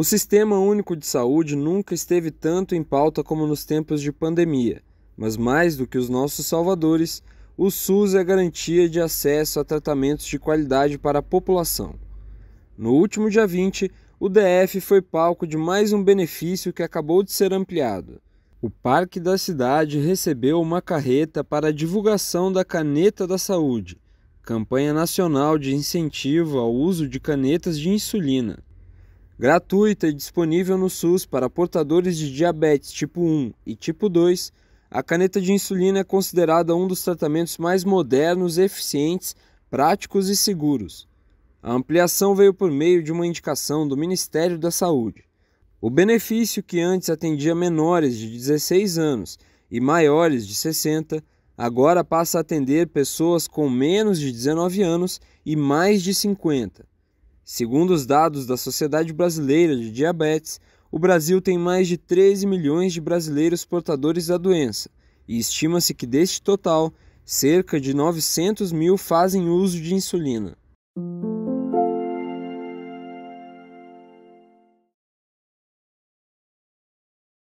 O Sistema Único de Saúde nunca esteve tanto em pauta como nos tempos de pandemia, mas mais do que os nossos salvadores, o SUS é garantia de acesso a tratamentos de qualidade para a população. No último dia 20, o DF foi palco de mais um benefício que acabou de ser ampliado. O Parque da Cidade recebeu uma carreta para a divulgação da Caneta da Saúde, campanha nacional de incentivo ao uso de canetas de insulina gratuita e disponível no SUS para portadores de diabetes tipo 1 e tipo 2, a caneta de insulina é considerada um dos tratamentos mais modernos, eficientes, práticos e seguros. A ampliação veio por meio de uma indicação do Ministério da Saúde. O benefício, que antes atendia menores de 16 anos e maiores de 60, agora passa a atender pessoas com menos de 19 anos e mais de 50. Segundo os dados da Sociedade Brasileira de Diabetes, o Brasil tem mais de 13 milhões de brasileiros portadores da doença, e estima-se que deste total, cerca de 900 mil fazem uso de insulina.